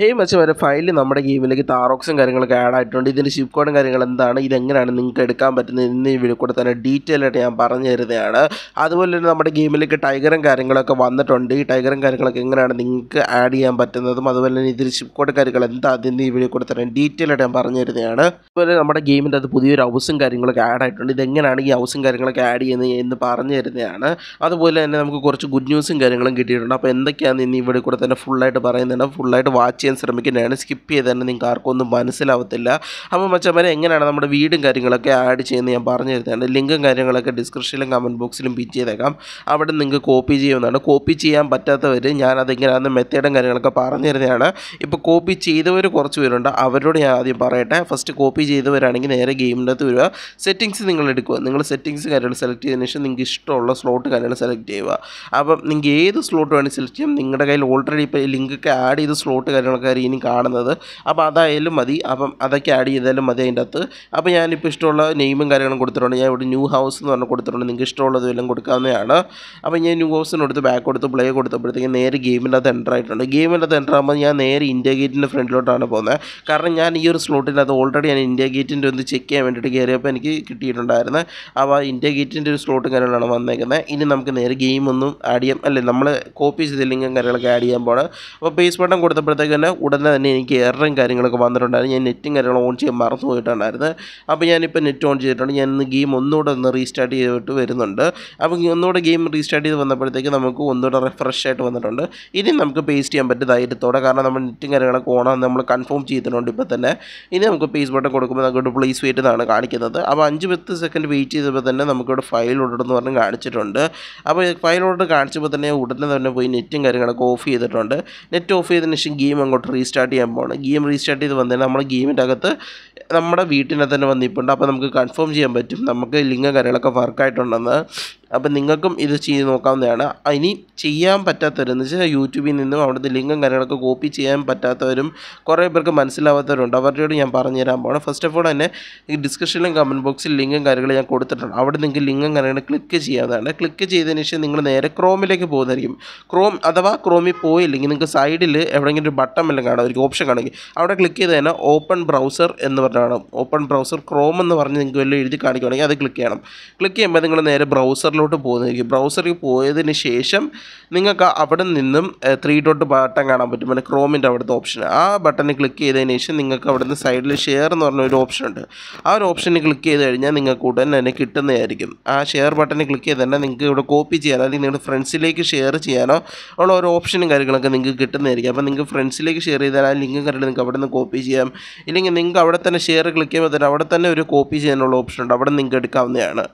ഹേ much വരെ ഫയലിൽ നമ്മുടെ ഗെയിമിലേക്ക് താറോക്സും കാര്യങ്ങളൊക്കെ ആഡ് ആയിട്ടുണ്ട് ഇതിൻ്റെ ഷിപ്പ് കോഡും കാര്യങ്ങൾ എന്താണ് ഇതെങ്ങനെയാണ് നിങ്ങൾക്ക് എടുക്കാൻ പറ്റുന്നത് എന്ന് ഈ വീഡിയോ കൂടെ തന്നെ ഡീറ്റെയിൽ ആയിട്ട് ഞാൻ പറഞ്ഞു തരുന്നതാണ് അതുപോലെ തന്നെ നമ്മുടെ ഗെയിമിലേക്ക് ടൈഗറും കാര്യങ്ങളൊക്കെ വന്നിട്ടുണ്ട് ഈ ടൈഗറും കാര്യങ്ങളൊക്കെ എങ്ങനെയാണ് നിങ്ങൾക്ക് ആഡ് ചെയ്യാൻ പറ്റുന്നതും അതുപോലെ തന്നെ ഇതിൽ ഷിപ്പ് കോഡ് കാര്യങ്ങൾ എന്താ അതെന്ന് ഈ വീഡിയോ കൂടെ തന്നെ ഡീറ്റെയിൽ ആയിട്ട് ഞാൻ പറഞ്ഞു തരുന്നതാണ് അതുപോലെ നമ്മുടെ ഗെയിമിൻ്റെ അത് പുതിയൊരു ഹൗസും കാര്യങ്ങളൊക്കെ ആഡ് ആയിട്ടുണ്ട് ഇതെങ്ങനെയാണ് ഈ ഹൗസും കാര്യങ്ങളൊക്കെ ആഡ് ചെയ്യുന്നത് എന്ന് പറഞ്ഞു തരുന്നതാണ് അതുപോലെ തന്നെ നമുക്ക് കുറച്ച് ഗുഡ് ന്യൂസും കാര്യങ്ങളും കിട്ടിയിട്ടുണ്ട് അപ്പോൾ എന്തൊക്കെയാണ് ഇന്ന് ഇവിടെ കൂടെ തന്നെ ഫുള്ളായിട്ട് പറയുന്നുണ്ട് ഫുള്ളായിട്ട് വാച്ച് ചെയ്യാൻ ശ്രമിക്കുന്നതാണ് സ്കിപ്പ് ചെയ്ത് തന്നെ നിങ്ങൾക്ക് ആർക്കും ഒന്നും മനസ്സിലാവത്തില്ല അപ്പോൾ മച്ചമാരെ എങ്ങനെയാണ് നമ്മുടെ വീടും കാര്യങ്ങളൊക്കെ ആഡ് ചെയ്യുന്നത് ഞാൻ പറഞ്ഞു തരുന്നതാണ് ലിങ്കും കാര്യങ്ങളൊക്കെ ഡിസ്ക്രിപ്ഷനിലും കമൻറ്റ് ബോക്സിലും പിൻ ചെയ്തേക്കാം അവിടെ നിങ്ങൾക്ക് കോപ്പി ചെയ്യുന്നതാണ് കോപ്പി ചെയ്യാൻ പറ്റാത്തവർ ഞാനതെങ്ങനെയാണെന്ന് മെത്തേഡും കാര്യങ്ങളൊക്കെ പറഞ്ഞു തരുന്നതാണ് ഇപ്പോൾ കോപ്പി ചെയ്തവർ കുറച്ച് പേരുണ്ട് അവരോട് ഞാൻ ആദ്യം പറയട്ടെ ഫസ്റ്റ് കോപ്പി ചെയ്തവരാണെങ്കിൽ നേരെ ഗെയിമിൻ്റെ അകത്ത് വരിക സെറ്റിങ്സ് നിങ്ങൾ എടുക്കുക നിങ്ങൾ സെറ്റിങ്സ് കാര്യങ്ങൾ സെലക്ട് ചെയ്തതിന് ശേഷം നിങ്ങൾക്ക് ഇഷ്ടമുള്ള സ്ലോട്ട് കാര്യങ്ങൾ സെലക്ട് ചെയ്യുക അപ്പം നിങ്ങൾക്ക് ഏത് സ്ലോട്ട് വേണമെങ്കിൽ സെലക്ട് ചെയ്യാം നിങ്ങളുടെ കയ്യിൽ ഓൾറെഡി ഇപ്പോൾ ലിങ്കൊക്കെ ആഡ് ചെയ്ത് സ്ലോട്ട് കാര്യങ്ങൾ ആൾക്കാർ ഇനി കാണുന്നത് അപ്പോൾ അതായാലും മതി അപ്പം അതൊക്കെ ആഡ് ചെയ്താലും മതി അതിൻ്റെ അകത്ത് അപ്പം ഞാനിപ്പോൾ ഇഷ്ടമുള്ള നെയിമും കാര്യങ്ങളും കൊടുത്തിട്ടുണ്ട് ഞാൻ ഇവിടെ ന്യൂ ഹൗസ് എന്ന് പറഞ്ഞാൽ കൊടുത്തിട്ടുണ്ട് നിങ്ങൾക്ക് ഇഷ്ടമുള്ളത് എല്ലാം കൊടുക്കാവുന്നതാണ് അപ്പോൾ ഞാൻ ന്യൂ ഹൗസിന് കൊടുത്ത് ബാക്ക് കൊടുത്ത് പ്ലേ കൊടുത്തപ്പോഴത്തേക്ക് നേരെ ഗെയിമിൻ്റെ അകത്ത് എൻ്റർ ആയിട്ടുണ്ട് ഗെയിമിൻ്റെ അകത്ത് എൻ്റർ ആകുമ്പോൾ ഞാൻ നേരെ ഇന്ത്യ ഗേറ്റിൻ്റെ ഫ്രണ്ടിലോട്ടാണ് പോകുന്നത് കാരണം ഞാൻ ഈ ഒരു അത് ഓൾറെഡി ഞാൻ ഇന്ത്യ ഗേറ്റിൻ്റെ ഒന്ന് ചെക്ക് ചെയ്യാൻ വേണ്ടിയിട്ട് കയറിയപ്പോൾ എനിക്ക് കിട്ടിയിട്ടുണ്ടായിരുന്നു അപ്പോൾ ഇന്ത്യ ഗേറ്റിൻ്റെ ഒരു സ്ലോട്ടും കാര്യങ്ങളാണ് വന്നേക്കുന്നത് ഇനി നമുക്ക് നേരെ ഗെയിമൊന്നും ആഡ് ചെയ്യാം അല്ലേ നമ്മൾ കോപ്പി ലിങ്കും കാര്യങ്ങളൊക്കെ ആഡ് ചെയ്യാൻ പോകണം അപ്പോൾ പേസ് ബട്ടൺ കൊടുത്തപ്പോഴത്തേക്ക് തന്നെ പറഞ്ഞില്ല ഉടനെ തന്നെ എനിക്ക് എററും കാര്യങ്ങളൊക്കെ വന്നിട്ടുണ്ടായിരുന്നു ഞാൻ നെറ്റും കാര്യങ്ങളും ഓൺ ചെയ്യാൻ മറന്നു പോയിട്ടുണ്ടായിരുന്നു അപ്പോൾ ഞാനിപ്പോൾ നെറ്റ് ഓൺ ചെയ്തിട്ടുണ്ട് ഞാൻ ഇന്ന് ഗെയിം ഒന്നുകൂടെ ഒന്ന് റീസ്റ്റാർട്ട് ചെയ്തിട്ട് വരുന്നുണ്ട് അപ്പോൾ ഒന്നുകൂടെ ഗെയിം റീസ്റ്റാർട്ട് ചെയ്ത് വന്നപ്പോഴത്തേക്ക് നമുക്ക് ഒന്നുകൂടെ റിഫ്രഷ് ആയിട്ട് വന്നിട്ടുണ്ട് ഇനി നമുക്ക് പേസ്റ്റ് ചെയ്യാൻ പറ്റും ധൈര്യത്തോടെ കാരണം നമ്മൾ നെറ്റും കാര്യങ്ങളൊക്കെ ഓണം നമ്മൾ കൺഫേം ചെയ്തിട്ടുണ്ട് ഇപ്പോൾ തന്നെ ഇനി നമുക്ക് പേസ് ബട്ടൺ കൊടുക്കുമ്പോൾ നമുക്ക് പ്ലേസ് വെയിറ്റ് എന്നാണ് കാണിക്കുന്നത് അപ്പോൾ അഞ്ച് പത്ത് സെക്കൻഡ് വെയിറ്റ് ചെയ്തപ്പോൾ തന്നെ നമുക്കിവിടെ ഫയൽ ഓർഡർ എന്ന് പറഞ്ഞ് കാണിച്ചിട്ടുണ്ട് അപ്പോൾ ഫയൽ ഓർഡർ കാണിച്ചപ്പോൾ തന്നെ ഉടനെ തന്നെ പോയി നെറ്റും കാര്യങ്ങളൊക്കെ ഓഫ് ചെയ്തിട്ടുണ്ട് നെറ്റ് ഓഫ് ചെയ്തതിന് ശേഷം ഗെയിം അങ്ങോട്ട് അങ്ങോട്ട് റീസ്റ്റാർട്ട് ചെയ്യാൻ പോകണം ഗെയിം റീസ്റ്റാർട്ട് ചെയ്ത് വന്നാൽ നമ്മൾ ഗെയിമിൻ്റെ അകത്ത് നമ്മുടെ വീട്ടിനെ തന്നെ വന്നിട്ടുണ്ട് അപ്പോൾ നമുക്ക് കൺഫേം ചെയ്യാൻ പറ്റും നമുക്ക് ലിങ്കും കാര്യങ്ങളൊക്കെ വർക്കായിട്ടുണ്ടെന്ന് അപ്പം നിങ്ങൾക്കും ഇത് ചെയ്ത് നോക്കാവുന്നതാണ് ഇനി ചെയ്യാൻ പറ്റാത്തവരെന്ന് വെച്ചാൽ യൂട്യൂബിൽ നിന്നും അവിടുത്തെ ലിങ്കും കാര്യങ്ങളൊക്കെ കോപ്പി ചെയ്യാൻ പറ്റാത്തവരും കുറേ പേർക്ക് മനസ്സിലാവാത്തവരുണ്ട് അവരോട് ഞാൻ പറഞ്ഞു തരാൻ പോകണം ഫസ്റ്റ് ഓഫ് ഓൾ തന്നെ ഈ ഡിസ്ക്രിപ്ഷനിലും കമൻറ്റ് ബോക്സിൽ ലിങ്കും കാര്യങ്ങൾ ഞാൻ കൊടുത്തിട്ടുണ്ട് അവിടെ നിങ്ങൾക്ക് ലിങ്കും കാര്യങ്ങൾ ക്ലിക്ക് ചെയ്യാവുന്നതാണ് ക്ലിക്ക് ചെയ്തതിന് ശേഷം നിങ്ങൾ നേരെ ക്രോമിലേക്ക് പോകുന്നതായിരിക്കും ക്രോം അഥവാ ക്രോമിൽ പോയില്ലെങ്കിൽ നിങ്ങൾക്ക് സൈഡിൽ എവിടെയെങ്കിലും ഒരു ബട്ടൺ എല്ലാം ഒരു ഓപ്ഷൻ കാണുമെങ്കിൽ അവിടെ ക്ലിക്ക് ചെയ്ത് തന്നെ ഓപ്പൺ ബ്രൗസർ എന്ന് പറഞ്ഞാണ് ഓപ്പൺ ബ്രൗസർ ക്രോം എന്ന് പറഞ്ഞ് നിങ്ങൾക്ക് വലിയ എഴുതി കാണിക്കുകയാണെങ്കിൽ അത് ക്ലിക്ക് ചെയ്യണം ക്ലിക്ക് ചെയ്യുമ്പോൾ നിങ്ങൾ നേരെ ബ്രൗസറിലൂടെ ബ്രൗസറിലോട്ട് പോകുന്നതായിരിക്കും ബ്രൗസറിൽ പോയതിന് ശേഷം നിങ്ങൾക്ക് അവിടെ നിന്നും ത്രീ ഡോട്ട് ബട്ടൺ കാണാൻ പറ്റും പിന്നെ ക്രോമിൻ്റെ അവിടുത്തെ ഓപ്ഷൻ ആ ബട്ടണിൽ ക്ലിക്ക് ചെയ്തതിന് ശേഷം നിങ്ങൾക്ക് അവിടുന്ന് സൈഡിൽ ഷെയർ എന്ന് പറഞ്ഞ ഒരു ഓപ്ഷൻ ഉണ്ട് ആ ഒരു ഓപ്ഷനിൽ ക്ലിക്ക് ചെയ്ത് കഴിഞ്ഞാൽ നിങ്ങൾക്ക് ഉടൻ തന്നെ കിട്ടുന്നതായിരിക്കും ആ ഷെയർ ബട്ടണിൽ ക്ലിക്ക് ചെയ്ത് തന്നെ നിങ്ങൾക്ക് ഇവിടെ കോപ്പി ചെയ്യാനോ അല്ലെങ്കിൽ നിങ്ങളുടെ ഫ്രണ്ട്സിലേക്ക് ഷെയർ ചെയ്യാനോ ഉള്ള ഓരോ ഓപ്ഷനും കാര്യങ്ങളൊക്കെ നിങ്ങൾക്ക് കിട്ടുന്നതായിരിക്കും അപ്പോൾ നിങ്ങൾക്ക് ഫ്രണ്ട്സിലേക്ക് ഷെയർ ചെയ്താൽ ആ ലിങ്ക് കണ്ടിട്ട് നിങ്ങൾക്ക് അവിടെ നിന്ന് കോപ്പി ചെയ്യാം ഇല്ലെങ്കിൽ നിങ്ങൾക്ക് അവിടെ തന്നെ ഷെയർ ക്ലിക്ക് ചെയ്യുമ്പോൾ തന്നെ അവിടെ തന്നെ ഒരു കോപ്പി ചെയ്യാനുള്ള ഓപ്ഷൻ ഉണ്ട് അവിടെ നിങ്ങൾക്ക് എടുക്കാവുന്നതാണ്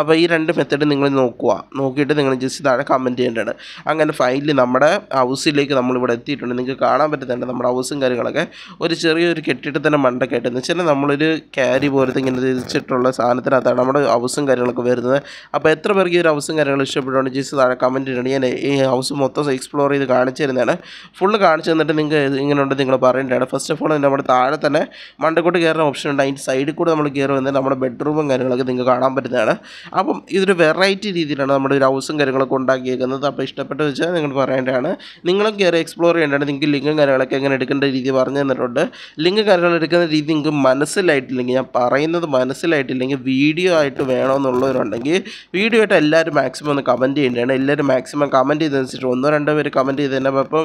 അപ്പോൾ ഈ രണ്ട് മെത്തേഡ് നിങ്ങൾ നോക്കുക നോക്കിയിട്ട് നിങ്ങൾ ജസ്റ്റ് താഴെ കമൻറ്റ് ചെയ്യേണ്ടതാണ് അങ്ങനെ ഫൈനലി നമ്മുടെ ഹൗസിലേക്ക് നമ്മളിവിടെ എത്തിയിട്ടുണ്ട് നിങ്ങൾക്ക് കാണാൻ പറ്റുന്നുണ്ട് നമ്മുടെ ഹൗസും കാര്യങ്ങളൊക്കെ ഒരു ചെറിയൊരു കെട്ടിടത്തിൻ്റെ മണ്ടക്കായിട്ട് എന്ന് വെച്ചാൽ നമ്മളൊരു ക്യാരി പോലത്തെ ഇങ്ങനെ തിരിച്ചിട്ടുള്ള സാധനത്തിനകത്താണ് നമ്മുടെ ഹൗസും കാര്യങ്ങളൊക്കെ വരുന്നത് അപ്പോൾ എത്ര പേർക്ക് ഈ ഒരു ഹൗസും കാര്യങ്ങളും ഇഷ്ടപ്പെട്ടുണ്ട് ജസ്റ്റ് താഴെ കമൻറ്റ് ചെയ്യണം ഞാൻ ഈ ഹൗസ് മൊത്തം എക്സ്പ്ലോർ ചെയ്ത് കാണിച്ചു തരുന്നതാണ് ഫുള്ള് കാണിച്ചു തന്നിട്ട് നിങ്ങൾക്ക് ഇങ്ങനെയുണ്ട് നിങ്ങൾ പറയേണ്ടതാണ് ഫസ്റ്റ് ഓഫ് ഓൾ നമ്മുടെ താഴെ തന്നെ മണ്ടക്കോട്ട് കയറുന്ന ഓപ്ഷൻ ഉണ്ട് അതിൻ്റെ സൈഡിൽ കൂടെ നമ്മൾ കയറി നമ്മുടെ ബെഡ്റൂമും കാര്യങ്ങളൊക്കെ നിങ്ങൾക്ക് കാണാൻ പറ്റുന്നതാണ് അപ്പം ഇതൊരു വെറൈറ്റി വെറൈറ്റി രീതിയിലാണ് നമ്മുടെ ഒരു ഹൗസും കാര്യങ്ങളൊക്കെ ഉണ്ടാക്കിയേക്കുന്നത് അപ്പോൾ ഇഷ്ടപ്പെട്ട് വെച്ചാൽ നിങ്ങൾ പറയേണ്ടതാണ് നിങ്ങളും കയറി എക്സ്പ്ലോർ ചെയ്യേണ്ടതാണ് നിങ്ങൾക്ക് ലിങ്കും കാര്യങ്ങളൊക്കെ എങ്ങനെ എടുക്കേണ്ട രീതി പറഞ്ഞു തന്നിട്ടുണ്ട് ലിങ്ക് കാര്യങ്ങൾ എടുക്കുന്ന രീതി നിങ്ങൾക്ക് മനസ്സിലായിട്ടില്ലെങ്കിൽ ഞാൻ പറയുന്നത് മനസ്സിലായിട്ടില്ലെങ്കിൽ വീഡിയോ ആയിട്ട് വേണമെന്നുള്ളവരുണ്ടെങ്കിൽ വീഡിയോ ആയിട്ട് എല്ലാവരും മാക്സിമം ഒന്ന് കമൻറ്റ് ചെയ്യേണ്ടതാണ് എല്ലാവരും മാക്സിമം കമൻറ്റ് ചെയ്തനുസരിച്ച് ഒന്നോ രണ്ടോ പേര് കമൻറ്റ് ചെയ്ത് തന്നെ അപ്പം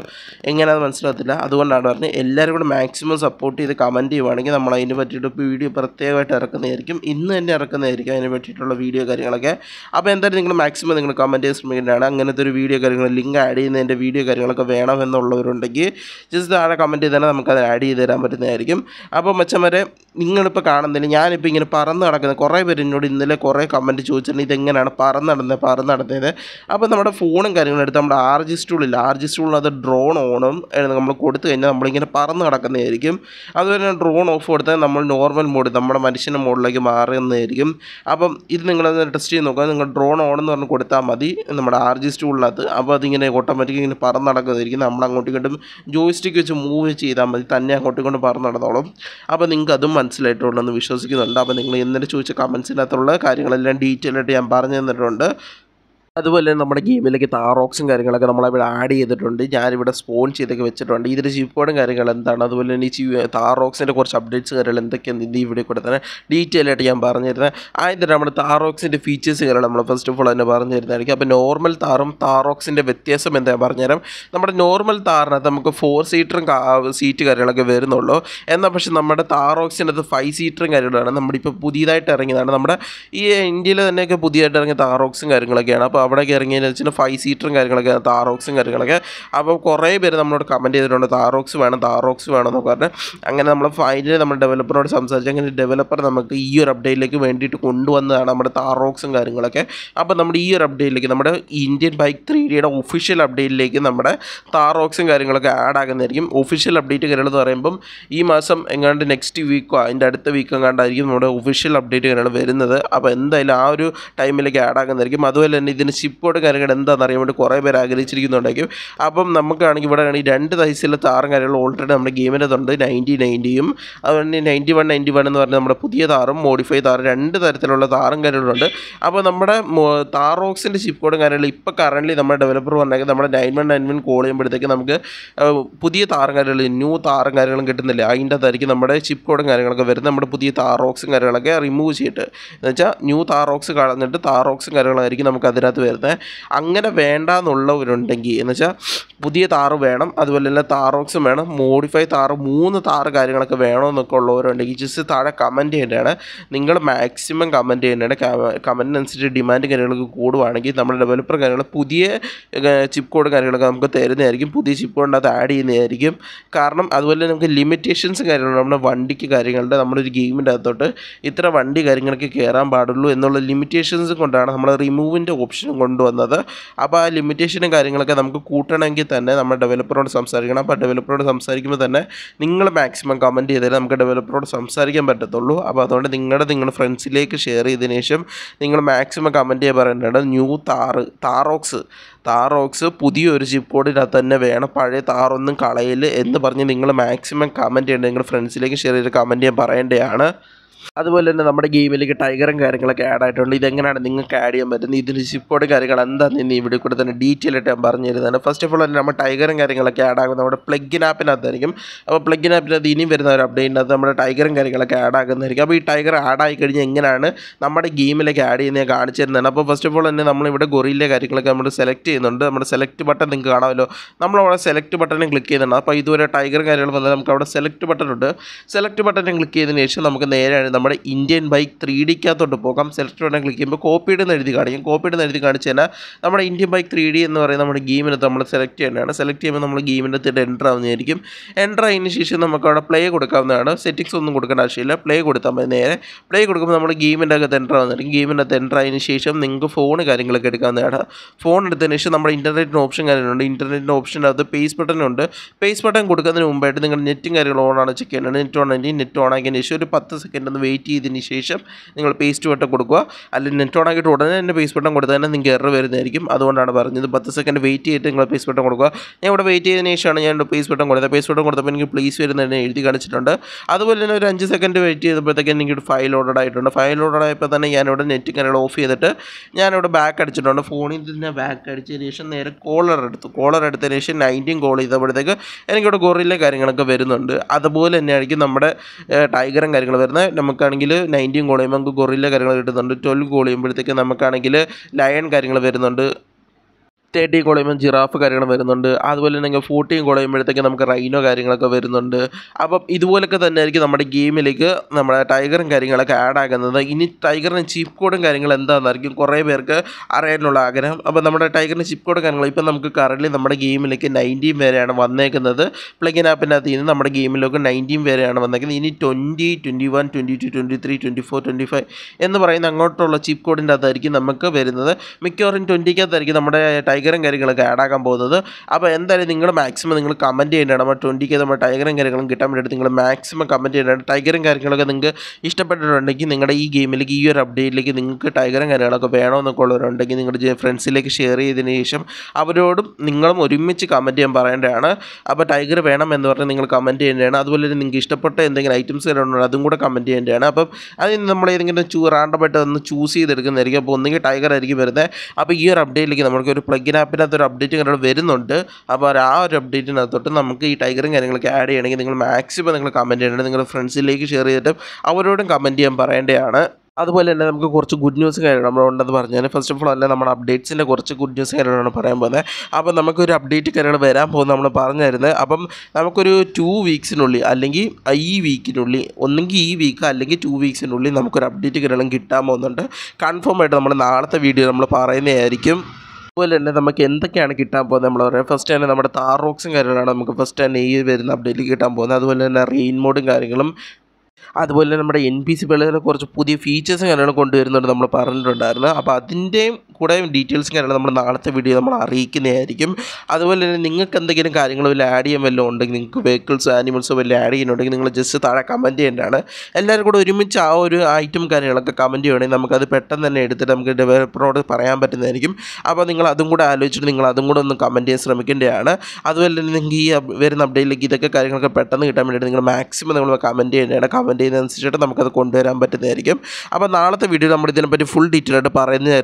എങ്ങനെയാണെന്ന് മനസ്സിലാകത്തില്ല അതുകൊണ്ടാണ് പറഞ്ഞത് എല്ലാവരും കൂടെ മാക്സിമം സപ്പോർട്ട് ചെയ്ത് കമൻറ്റ് ചെയ്യുവാണെങ്കിൽ നമ്മൾ അതിന് പറ്റിയിട്ട് വീഡിയോ പ്രത്യേകമായിട്ട് ഇറക്കുന്നതായിരിക്കും ഇന്ന് തന്നെ ഇറക്കുന്നതായിരിക്കും അതിനെ പറ്റിയിട്ടുള്ള വീഡിയോ കാര്യങ്ങളൊക്കെ അപ്പോൾ എന്താ എന്തായാലും നിങ്ങൾ മാക്സിമം നിങ്ങൾ കമൻറ്റ് ചെയ്യാൻ ശ്രമിക്കേണ്ടതാണ് അങ്ങനത്തെ ഒരു വീഡിയോ കാര്യങ്ങൾ ലിങ്ക് ആഡ് ചെയ്യുന്നതിൻ്റെ വീഡിയോ കാര്യങ്ങളൊക്കെ വേണമെന്നുള്ളവരുണ്ടെങ്കിൽ ജസ്റ്റ് താഴെ കമൻറ്റ് ചെയ്താൽ നമുക്കത് ആഡ് ചെയ്ത് തരാൻ പറ്റുന്നതായിരിക്കും അപ്പോൾ മച്ചന്മാരെ നിങ്ങളിപ്പോൾ കാണുന്നില്ല ഞാനിപ്പോൾ ഇങ്ങനെ പറന്ന് നടക്കുന്ന കുറേ പേര് എന്നോട് ഇന്നലെ കുറേ കമൻറ്റ് ചോദിച്ചിട്ടുണ്ട് ഇതെങ്ങനെയാണ് പറന്ന് നടന്നത് പറന്ന് നടന്നത് അപ്പോൾ നമ്മുടെ ഫോണും കാര്യങ്ങളും എടുത്ത് നമ്മുടെ ആർ ജി സ്റ്റൂളില്ല ആർ ജി സ്റ്റൂളിനകത്ത് ഡ്രോൺ ഓണും നമ്മൾ കൊടുത്തു കഴിഞ്ഞാൽ നമ്മളിങ്ങനെ പറന്ന് നടക്കുന്നതായിരിക്കും അതുപോലെ തന്നെ ഡ്രോൺ ഓഫ് കൊടുത്താൽ നമ്മൾ നോർമൽ മോഡ് നമ്മുടെ മനുഷ്യൻ്റെ മോഡിലേക്ക് മാറുന്നതായിരിക്കും അപ്പം ഇത് നിങ്ങളത് ടെസ്റ്റ് ചെയ്ത് നോക്കുക നിങ്ങൾ ഡ്രോൺ ഓൺ എന്ന് പറഞ്ഞ് കൊടുത്താൽ മതി നമ്മുടെ ആർ ജി സ്റ്റൂളിനകത്ത് അപ്പോൾ അതിങ്ങനെ ഓട്ടോമാറ്റിക് ഇങ്ങനെ പറന്ന് നടക്കുന്നതായിരിക്കും നമ്മൾ അങ്ങോട്ട് ഇങ്ങോട്ടും ജോയിസ്റ്റിക്ക് വെച്ച് മൂവ് ചെയ്താൽ മതി തന്നെ അങ്ങോട്ടും ഇങ്ങോട്ടും പറന്ന് നടന്നോളും അപ്പോൾ നിങ്ങൾക്ക് അതും മനസ്സിലായിട്ടുണ്ടെന്ന് വിശ്വസിക്കുന്നുണ്ട് അപ്പോൾ നിങ്ങൾ ഇന്നലെ ചോദിച്ച കമൻസിനകത്തുള്ള കാര്യങ്ങളെല്ലാം ഡീറ്റെയിൽ ആയിട്ട് ഞാൻ പറഞ്ഞു തന്നിട്ടുണ്ട് അതുപോലെ തന്നെ നമ്മുടെ ഗെയിമിലേക്ക് താറോക്സും കാര്യങ്ങളൊക്കെ നമ്മളിവിടെ ആഡ് ചെയ്തിട്ടുണ്ട് ഞാനിവിടെ സ്പോൺ ചെയ്തൊക്കെ വെച്ചിട്ടുണ്ട് ഇതിൻ്റെ ചിപ്പ് കോഡും കാര്യങ്ങൾ എന്താണ് അതുപോലെ തന്നെ ഈ താറോക്സിൻ്റെ കുറച്ച് അപ്ഡേറ്റ്സ് കാര്യങ്ങൾ എന്തൊക്കെയാണ് ഇതിൻ്റെ ഇവിടെ കൂടെ തന്നെ ഡീറ്റെയിൽ ആയിട്ട് ഞാൻ പറഞ്ഞു തരുന്നത് ആദ്യം തന്നെ നമ്മുടെ താറോക്സിൻ്റെ ഫീച്ചേഴ്സ് കാര്യങ്ങൾ നമ്മൾ ഫസ്റ്റ് ഓഫ് ഓൾ തന്നെ പറഞ്ഞു തരുന്നതായിരിക്കും അപ്പോൾ നോർമൽ താറും താറോക്സിൻ്റെ വ്യത്യാസം എന്താ പറഞ്ഞുതരാം നമ്മുടെ നോർമൽ താറിനകത്ത് നമുക്ക് ഫോർ സീറ്ററും സീറ്റ് കാര്യങ്ങളൊക്കെ വരുന്നുള്ളൂ എന്നാൽ പക്ഷേ നമ്മുടെ അത് ഫൈവ് സീറ്ററും കാര്യങ്ങളാണ് നമ്മുടെ ഇപ്പോൾ പുതിയതായിട്ട് ഇറങ്ങിയതാണ് നമ്മുടെ ഈ ഇന്ത്യയിൽ തന്നെയൊക്കെ പുതിയതായിട്ട് ഇറങ്ങിയ താറോക്സും കാര്യങ്ങളൊക്കെയാണ് അപ്പോൾ അവിടേക്ക് ഇറങ്ങിയതിന് വെച്ചാൽ ഫൈവ് സീറ്ററും കാര്യങ്ങളൊക്കെ താറോക്സും കാര്യങ്ങളൊക്കെ അപ്പോൾ കുറേ പേര് നമ്മളോട് കമൻറ്റ് ചെയ്തിട്ടുണ്ട് താറോക്സ് വേണം താറോക്സ് വേണം എന്നൊക്കെ പറഞ്ഞ് അങ്ങനെ നമ്മൾ ഫൈനലി നമ്മൾ ഡെവലപ്പറോട് സംസാരിച്ച് അങ്ങനെ ഡെവലപ്പർ നമുക്ക് ഈ ഒരു അപ്ഡേറ്റിലേക്ക് വേണ്ടിയിട്ട് കൊണ്ടുവന്നതാണ് നമ്മുടെ താറോക്സും കാര്യങ്ങളൊക്കെ അപ്പോൾ നമ്മുടെ ഈ ഒരു അപ്ഡേറ്റിലേക്ക് നമ്മുടെ ഇന്ത്യൻ ബൈക്ക് ത്രീ ഡിയുടെ ഒഫീഷ്യൽ അപ്ഡേറ്റിലേക്ക് നമ്മുടെ താറോക്സും കാര്യങ്ങളൊക്കെ ആഡ് ആകുന്നതായിരിക്കും ഒഫീഷ്യൽ അപ്ഡേറ്റ് കാര്യങ്ങൾ എന്ന് പറയുമ്പം ഈ മാസം എങ്ങാണ്ട് നെക്സ്റ്റ് വീക്കോ അതിൻ്റെ അടുത്ത വീക്കോ എങ്ങാണ്ടായിരിക്കും നമ്മുടെ ഒഫീഷ്യൽ അപ്ഡേറ്റ് കാര്യങ്ങൾ വരുന്നത് അപ്പോൾ എന്തായാലും ആ ഒരു ടൈമിലേക്ക് ആഡ് ആകുന്നതായിരിക്കും അതുപോലെ തന്നെ ഇതിന് ഷിപ്പോട് കാര്യങ്ങൾ അറിയാൻ വേണ്ടി കുറേ പേർ ആഗ്രഹിച്ചിരിക്കുന്നുണ്ടായിരിക്കും അപ്പം നമുക്കാണെങ്കിൽ ഇവിടെ ആണെങ്കിൽ രണ്ട് സൈസിലെ താറും കാര്യങ്ങളും ഓൾറെഡി നമ്മുടെ ഗെയിമിനകത്തുണ്ട് നയൻറ്റി നയൻറ്റിയും അതുപോലെ നയൻറ്റി വൺ നയൻറ്റി വൺ എന്ന് പറഞ്ഞാൽ നമ്മുടെ പുതിയ താറും മോഡിഫൈ താറും രണ്ട് തരത്തിലുള്ള താറും കാര്യങ്ങളുണ്ട് അപ്പോൾ നമ്മുടെ താറോക്സിൻ്റെ ഷിപ്പ് കോഡും കാര്യങ്ങളും ഇപ്പോൾ കറൻ്റ് നമ്മുടെ ഡെവലപ്പർ പറഞ്ഞാൽ നമ്മുടെ nine one nine one call ചെയ്യുമ്പോഴത്തേക്ക് നമുക്ക് പുതിയ താറും കാര്യങ്ങളും ന്യൂ താറും കാര്യങ്ങളും കിട്ടുന്നില്ല അതിൻ്റെ അതായിരിക്കും നമ്മുടെ ചിപ്പ് കോഡും കാര്യങ്ങളൊക്കെ വരുന്നത് നമ്മുടെ പുതിയ താറോക്സും കാര്യങ്ങളൊക്കെ റിമൂവ് ചെയ്തിട്ട് എന്ന് വെച്ചാൽ ന്യൂ താറോക്സ് കളഞ്ഞിട്ട് താറോക്സും കാര്യങ്ങളായിരിക്കും നമുക്ക് അതിനകത്ത് വരുന്നത് അങ്ങനെ വേണ്ട എന്നുള്ളവരുണ്ടെങ്കിൽ എന്ന് വെച്ചാൽ പുതിയ താറ് വേണം അതുപോലെ തന്നെ താറോക്സും വേണം മോഡിഫൈ താറ് മൂന്ന് താറ് കാര്യങ്ങളൊക്കെ വേണമെന്നൊക്കെ ഉള്ളവരുണ്ടെങ്കിൽ ജസ്റ്റ് താഴെ കമൻറ്റ് ചെയ്യേണ്ടതാണ് നിങ്ങൾ മാക്സിമം കമൻറ്റ് ചെയ്യേണ്ടതാണ് അനുസരിച്ച് ഡിമാൻഡ് കാര്യങ്ങളൊക്കെ കൂടുവാണെങ്കിൽ നമ്മുടെ ഡെവലപ്പർ കാര്യങ്ങൾ പുതിയ ചിപ്പ് കോഡ് കാര്യങ്ങളൊക്കെ നമുക്ക് തരുന്നതായിരിക്കും പുതിയ ചിപ്പ് അത് ആഡ് ചെയ്യുന്നതായിരിക്കും കാരണം അതുപോലെ നമുക്ക് ലിമിറ്റേഷൻസ് കാര്യങ്ങളും നമ്മുടെ വണ്ടിക്ക് കാര്യങ്ങളുടെ നമ്മളൊരു ഗെയിമിൻ്റെ അകത്തോട്ട് ഇത്ര വണ്ടി കാര്യങ്ങളൊക്കെ കയറാൻ പാടുള്ളൂ എന്നുള്ള ലിമിറ്റേഷൻസ് കൊണ്ടാണ് നമ്മൾ റിമൂവിൻ്റെ ഓപ്ഷൻ കൊണ്ടുവന്നത് അപ്പോൾ ആ ലിമിറ്റേഷനും കാര്യങ്ങളൊക്കെ നമുക്ക് കൂട്ടണമെങ്കിൽ തന്നെ നമ്മൾ ഡെവലപ്പറോട് സംസാരിക്കണം അപ്പോൾ ഡെവലപ്പറോട് സംസാരിക്കുമ്പോൾ തന്നെ നിങ്ങൾ മാക്സിമം കമൻറ്റ് ചെയ്താൽ നമുക്ക് ഡെവലപ്പറോട് സംസാരിക്കാൻ പറ്റത്തുള്ളൂ അപ്പോൾ അതുകൊണ്ട് നിങ്ങളുടെ നിങ്ങളുടെ ഫ്രണ്ട്സിലേക്ക് ഷെയർ ചെയ്തതിന് ശേഷം നിങ്ങൾ മാക്സിമം കമൻറ്റ് ചെയ്യാൻ പറയേണ്ടത് ന്യൂ താറ് താറോക്സ് താറോക്സ് പുതിയൊരു ചിപ്പ് ബോർഡിനകത്ത് തന്നെ വേണം പഴയ താറൊന്നും കളയല് എന്ന് പറഞ്ഞ് നിങ്ങൾ മാക്സിമം കമൻറ്റ് ചെയ്യേണ്ടത് നിങ്ങളുടെ ഫ്രണ്ട്സിലേക്ക് ഷെയർ ചെയ്ത് കമൻറ്റ് ചെയ്യാൻ പറയേണ്ടതാണ് അതുപോലെ തന്നെ നമ്മുടെ ഗെയിമിലേക്ക് ടൈഗറും കാര്യങ്ങളൊക്കെ ആഡ് ആയിട്ടുണ്ട് ഇതെങ്ങനെയാണ് നിങ്ങൾക്ക് ആഡ് ചെയ്യാൻ പറ്റുന്നത് ഇതിന് സിപ്പോർട്ടും കാര്യങ്ങൾ എന്താണെന്ന് ഇനി ഇവിടെ കൂടെ തന്നെ ഡീറ്റെയിൽ ആയിട്ട് ഞാൻ പറഞ്ഞു തരുന്നതാണ് ഫസ്റ്റ് ഓഫ് ഓൾ തന്നെ നമ്മൾ ടൈഗറും കാര്യങ്ങളൊക്കെ ആഡ് ആകുന്നത് നമ്മുടെ പ്ലഗിൻ ആപ്പിനകത്തായിരിക്കും അപ്പോൾ പ്ലഗിൻ ആപ്പിനകത്ത് ഇനിയും വരുന്ന ഒരു അപ്ഡേറ്റിനകത്ത് നമ്മുടെ ടൈഗറും കാര്യങ്ങളൊക്കെ ആഡ് ആകുന്നതായിരിക്കും അപ്പോൾ ഈ ടൈഗർ ആഡ് ആയി കഴിഞ്ഞാൽ എങ്ങനെയാണ് നമ്മുടെ ഗെയിമിലേക്ക് ആഡ് ചെയ്യുന്നത് ഞാൻ കാണിച്ചു തരുന്നതാണ് അപ്പോൾ ഫസ്റ്റ് ഓഫ് ഓൾ തന്നെ നമ്മളിവിടെ ഗൊറിയിലെ കാര്യങ്ങളൊക്കെ നമ്മൾ സെലക്ട് ചെയ്യുന്നുണ്ട് നമ്മുടെ സെലക്ട് ബട്ടൺ നിങ്ങൾക്ക് കാണാമല്ലോ നമ്മളവിടെ സെലക്ട് ബട്ടണിൽ ക്ലിക്ക് ചെയ്യുന്നുണ്ട് അപ്പോൾ ഇതുവരെ ടൈഗർ കാര്യങ്ങളും വന്നാൽ നമുക്ക് അവിടെ സെലക്ട് ബട്ടൺ ഉണ്ട് സെലക്ട് ബട്ടണിൽ ക്ലിക്ക് ചെയ്തതിന് ശേഷം നമുക്ക് നേരെയാണ് നമ്മുടെ ഇന്ത്യൻ ബൈക്ക് ത്രീ ഡിക്കകത്തോട്ട് പോകാം സെലക്ട് ബട്ടൺ ക്ലിക്ക് ചെയ്യുമ്പോൾ കോപ്പിയുടെ എന്ന് എഴുതി കാണിക്കും കോപ്പിയുടെ എഴുതി കാണിച്ചു കഴിഞ്ഞാൽ നമ്മുടെ ഇന്ത്യൻ ബൈക്ക് ത്രീ ഡി എന്ന് പറയുന്ന നമ്മുടെ ഗെയിമിനകത്ത് നമ്മൾ സെലക്ട് ചെയ്യേണ്ടതാണ് സെലക്ട് ചെയ്യുമ്പോൾ നമ്മൾ ഗെയിമിൻ്റെ അകത്ത് എൻ്റർ ആവുന്നതായിരിക്കും എൻ്റർ ആയതിന് ശേഷം നമുക്ക് അവിടെ പ്ലേ കൊടുക്കാവുന്നതാണ് സെറ്റിങ്സ് ഒന്നും കൊടുക്കേണ്ട ആവശ്യമില്ല പ്ലേ കൊടുത്താൽ മതി നേരെ പ്ലേ കൊടുക്കുമ്പോൾ നമ്മൾ ഗെയിമിൻ്റെ അകത്ത് എൻ്റർ ആവുന്നതായിരിക്കും ഗെയിമിൻ്റെ അകത്ത് എൻ്റർ ആയതിനു ശേഷം നിങ്ങൾക്ക് ഫോൺ കാര്യങ്ങളൊക്കെ എടുക്കാവുന്നതാണ് ഫോൺ എടുത്തതിന് ശേഷം നമ്മുടെ ഇൻ്റർനെറ്റിൻ്റെ ഓപ്ഷൻ കാര്യങ്ങളുണ്ട് ഇൻ്റർനെറ്റിൻ്റെ ഓപ്ഷൻ്റെ അകത്ത് പേസ് ബട്ടൺ ഉണ്ട് പേസ് ബട്ടൺ കൊടുക്കുന്നതിന് മുമ്പായിട്ട് നിങ്ങൾ നെറ്റും കാര്യങ്ങളും ആണ് ചെക്ക് ചെയ്യേണ്ടത് നെറ്റ് ഓൺ ആണെങ്കിൽ നെറ്റ് ഓൺ ആക്കിയതിന് ശേഷം ഒരു പത്ത് സെക്കൻഡ് ഒന്ന് വെയിറ്റ് ചെയ്തതിന് ശേഷം നിങ്ങൾ പേസ്റ്റ് ബട്ടൺ കൊടുക്കുക അല്ലെങ്കിൽ നെറ്റ് ഓണാക്കിയിട്ട് ഉടനെ തന്നെ പേസ്റ്റ് ബട്ടൺ കൊടുത്താൽ തന്നെ നിങ്ങൾക്ക് എറർ വരുന്നതായിരിക്കും അതുകൊണ്ടാണ് പറഞ്ഞത് പത്ത് സെക്കൻഡ് വെയിറ്റ് ചെയ്തിട്ട് നിങ്ങൾ പേസ്റ്റ് ബട്ടൺ കൊടുക്കുക ഞാൻ ഇവിടെ വെയിറ്റ് ചെയ്തതിന് ശേഷമാണ് ഞാൻ പേസ്റ്റ് ബട്ടൺ കൊടുത്തത് പേസ്റ്റ് ബട്ടൺ കൊടുത്തപ്പോൾ എനിക്ക് പ്ലീസ് വരുന്നതിന് എഴുതി കാണിച്ചിട്ടുണ്ട് അതുപോലെ തന്നെ ഒരു അഞ്ച് സെക്കൻഡ് വെയിറ്റ് ചെയ്തപ്പോഴത്തേക്കും എനിക്ക് ഫയൽ ഓർഡർ ആയിട്ടുണ്ട് ഫയൽ ഓർഡർ ആയപ്പോൾ തന്നെ ഞാനിവിടെ നെറ്റ് കാര്യങ്ങൾ ഓഫ് ചെയ്തിട്ട് ഞാനിവിടെ ബാക്ക് അടിച്ചിട്ടുണ്ട് ഫോണിൽ തന്നെ ബാക്ക് അടിച്ചതിന് ശേഷം നേരെ കോളർ എടുത്തു കോളർ എടുത്തതിന് ശേഷം നയൻറ്റീൻ കോൾ ചെയ്തപ്പോഴത്തേക്ക് എനിക്കിവിടെ ഗൊറില്ല കാര്യങ്ങളൊക്കെ വരുന്നുണ്ട് അതുപോലെ തന്നെയായിരിക്കും നമ്മുടെ ടൈഗറും കാര്യങ്ങൾ വരുന്നത് നമുക്കാണെങ്കിൽ നയൻറ്റീൻ കോൾ ചെയ്യുമ്പോൾ നമുക്ക് ഗൊറില്ല കാര്യങ്ങൾ കിട്ടുന്നുണ്ട് ട്വൽവ് കോൾ നമുക്കാണെങ്കിൽ ലയൺ കാര്യങ്ങൾ വരുന്നുണ്ട് തേർട്ടിയും കുളയുമ്പോൾ ജിറാഫ് കാര്യങ്ങൾ വരുന്നുണ്ട് അതുപോലെ തന്നെ ഫോർട്ടിയും കുളയുമ്പോഴത്തേക്ക് നമുക്ക് റൈനോ കാര്യങ്ങളൊക്കെ വരുന്നുണ്ട് അപ്പം ഇതുപോലൊക്കെ തന്നെ ആയിരിക്കും നമ്മുടെ ഗെയിമിലേക്ക് നമ്മുടെ ടൈഗറും കാര്യങ്ങളൊക്കെ ആഡ് ആകുന്നത് ഇനി ടൈഗറിന് ചിപ്പ് കോഡും കാര്യങ്ങൾ എന്താണെന്നായിരിക്കും കുറേ പേർക്ക് അറിയാനുള്ള ആഗ്രഹം അപ്പം നമ്മുടെ ടൈഗറിന് ചിപ്പ് കോഡും കാര്യങ്ങളും ഇപ്പം നമുക്ക് കറൻറ്റ്ലി നമ്മുടെ ഗെയിമിലേക്ക് നയൻറ്റീം വരെയാണ് വന്നേക്കുന്നത് പ്ലഗിൻ ആപ്പിനകത്ത് നിന്ന് നമ്മുടെ ഗെയിമിലേക്ക് നയൻറ്റീൻ വരെയാണ് വന്നേക്കുന്നത് ഇനി twenty twenty one twenty two twenty three twenty four twenty five എന്ന് പറയുന്ന അങ്ങോട്ടുള്ള ചിപ്പ് കോഡിൻ്റെ അകത്തായിരിക്കും നമുക്ക് വരുന്നത് മിക്കവാറും ട്വൻറ്റിക്കകത്തായിരിക്കും നമ്മുടെ ടൈഗർ ടൈഗറും കാര്യങ്ങളൊക്കെ ആഡാക്കാൻ പോകുന്നത് അപ്പോൾ എന്തായാലും നിങ്ങൾ മാക്സിമം നിങ്ങൾ കമൻറ്റ് ചെയ്യേണ്ടതാണ് നമ്മൾ ട്വൻറ്റിക്ക് നമ്മൾ ടൈഗറും കാര്യങ്ങളും കിട്ടാൻ വേണ്ടിയിട്ട് നിങ്ങൾ മാക്സിമം കമൻറ്റ് ചെയ്യേണ്ടത് ടൈഗറും കാര്യങ്ങളൊക്കെ നിങ്ങൾക്ക് ഇഷ്ടപ്പെട്ടിട്ടുണ്ടെങ്കിൽ നിങ്ങളുടെ ഈ ഗെയിമിലേക്ക് ഈ ഒരു അപ്ഡേറ്റിലേക്ക് നിങ്ങൾക്ക് ടൈഗറും കാര്യങ്ങളൊക്കെ വേണമെന്നൊക്കെ ഉള്ളവരുണ്ടെങ്കിൽ നിങ്ങളുടെ ഫ്രണ്ട്സിലേക്ക് ഷെയർ ചെയ്തതിന് ശേഷം അവരോടും നിങ്ങളും ഒരുമിച്ച് കമൻറ്റ് ചെയ്യാൻ പറയേണ്ടതാണ് അപ്പോൾ ടൈഗർ വേണം എന്ന് പറഞ്ഞാൽ നിങ്ങൾ കമൻറ്റ് ചെയ്യേണ്ടതാണ് അതുപോലെ തന്നെ നിങ്ങൾക്ക് ഇഷ്ടപ്പെട്ട എന്തെങ്കിലും ഐറ്റംസ് കാര്യങ്ങളുണ്ടോ അതും കൂടെ കമൻറ്റ് ചെയ്യേണ്ടതാണ് അപ്പം അതിൽ നിന്ന് നമ്മൾ ഏതെങ്കിലും ചൂ റാൻഡമായിട്ട് ഒന്ന് ചൂസ് ചെയ്തെടുക്കുന്നതായിരിക്കും അപ്പോൾ ഒന്നുകിൽ ടൈഗർ ആയിരിക്കും വരുന്നത് അപ്പോൾ ഈ ഒരു അപ്ഡേറ്റിലേക്ക് നമുക്ക് ഒരു പ്ലഗ് ടെലിഗ്രാം ആപ്പിനകത്ത് ഒരു അപ്ഡേറ്റ് കാര്യങ്ങൾ വരുന്നുണ്ട് അപ്പോൾ ആ ഒരു അപ്ഡേറ്റിനകത്തോട്ട് നമുക്ക് ഈ ടൈഗറും കാര്യങ്ങളൊക്കെ ആഡ് ചെയ്യണമെങ്കിൽ നിങ്ങൾ മാക്സിമം നിങ്ങൾ കമൻറ്റ് ചെയ്യേണ്ടത് നിങ്ങളുടെ ഫ്രണ്ട്സിലേക്ക് ഷെയർ ചെയ്തിട്ട് അവരോടും കമൻറ്റ് ചെയ്യാൻ പറയേണ്ടതാണ് അതുപോലെ തന്നെ നമുക്ക് കുറച്ച് ഗുഡ് ന്യൂസ് കാര്യങ്ങൾ നമ്മളുണ്ടെന്ന് പറഞ്ഞാൽ ഫസ്റ്റ് ഓഫ് ഓൾ അല്ല നമ്മുടെ അപ്ഡേറ്റ്സിൻ്റെ കുറച്ച് ഗുഡ് ന്യൂസ് കാര്യങ്ങളാണ് പറയാൻ പോകുന്നത് അപ്പോൾ നമുക്കൊരു അപ്ഡേറ്റ് കാര്യങ്ങൾ വരാൻ പോകുന്നത് നമ്മൾ പറഞ്ഞായിരുന്നു അപ്പം നമുക്കൊരു ടു വീക്സിനുള്ളിൽ അല്ലെങ്കിൽ ഈ വീക്കിനുള്ളിൽ ഒന്നെങ്കിൽ ഈ വീക്ക് അല്ലെങ്കിൽ ടു വീക്സിനുള്ളിൽ നമുക്കൊരു അപ്ഡേറ്റ് കാര്യങ്ങളും കിട്ടാൻ പോകുന്നുണ്ട് കൺഫേം ആയിട്ട് നമ്മൾ നാളത്തെ വീഡിയോ നമ്മൾ പറയുന്നതായിരിക്കും അതുപോലെ തന്നെ നമുക്ക് എന്തൊക്കെയാണ് കിട്ടാൻ പോകുന്നത് നമ്മൾ പറയാം ഫസ്റ്റ് തന്നെ നമ്മുടെ താറോക്സും കാര്യങ്ങളാണ് നമുക്ക് ഫസ്റ്റ് തന്നെ ഈ വരുന്ന അപ്ഡേറ്റിൽ കിട്ടാൻ പോകുന്നത് അതുപോലെ തന്നെ റെയിൻ മോഡും കാര്യങ്ങളും അതുപോലെ നമ്മുടെ എൻ പി സി പിള്ളേരെ കുറച്ച് പുതിയ ഫീച്ചേഴ്സും കാര്യങ്ങളും കൊണ്ടുവരുന്നുണ്ട് നമ്മൾ പറഞ്ഞിട്ടുണ്ടായിരുന്നു അപ്പോൾ അതിൻ്റെയും കൂടെ ഡീറ്റെയിൽസും കാര്യങ്ങളും നമ്മൾ നാളത്തെ വീഡിയോ നമ്മൾ അറിയിക്കുന്നതായിരിക്കും അതുപോലെ തന്നെ നിങ്ങൾക്ക് എന്തെങ്കിലും കാര്യങ്ങൾ വല്ല ആഡ് ചെയ്യാൻ വല്ലതും ഉണ്ടെങ്കിൽ നിങ്ങൾക്ക് വെഹിക്കിൾസ് ആനിമൽസ് വല്ല ആഡ് ചെയ്യുന്നുണ്ടെങ്കിൽ നിങ്ങൾ ജസ്റ്റ് താഴെ കമൻറ്റ് ചെയ്യേണ്ടതാണ് എല്ലാവരും കൂടെ ഒരുമിച്ച് ആ ഒരു ഐറ്റം കാര്യങ്ങളൊക്കെ കമൻറ്റ് ചെയ്യണമെങ്കിൽ നമുക്കത് പെട്ടെന്ന് തന്നെ എടുത്തിട്ട് നമുക്ക് ഡെവലപ്പറോട് പറയാൻ പറ്റുന്നതായിരിക്കും അപ്പോൾ നിങ്ങൾ അതും കൂടെ ആലോചിച്ചിട്ട് നിങ്ങൾ അതും കൂടെ ഒന്ന് കമൻറ്റ് ചെയ്യാൻ ശ്രമിക്കേണ്ടതാണ് അതുപോലെ തന്നെ നിങ്ങൾക്ക് ഈ വരുന്ന അപ്ഡേറ്റിലേക്ക് ഇതൊക്കെ കാര്യങ്ങളൊക്കെ പെട്ടെന്ന് കിട്ടാൻ വേണ്ടിയിട്ട് നിങ്ങൾ മാക്സിമം നിങ്ങൾ കമൻറ്റ് ചെയ്യേണ്ടതാണ് കമൻറ്റ് ചെയ്യുന്നതനുസരിച്ചിട്ട് നമുക്കത് കൊണ്ടുവരാൻ പറ്റുന്നതായിരിക്കും അപ്പോൾ നാളത്തെ വീഡിയോ നമ്മൾ ഇതിനെപ്പറ്റി ഫുൾ ഡീറ്റെയിൽ ആയിട്ട് പറയുന്നതായിരിക്കും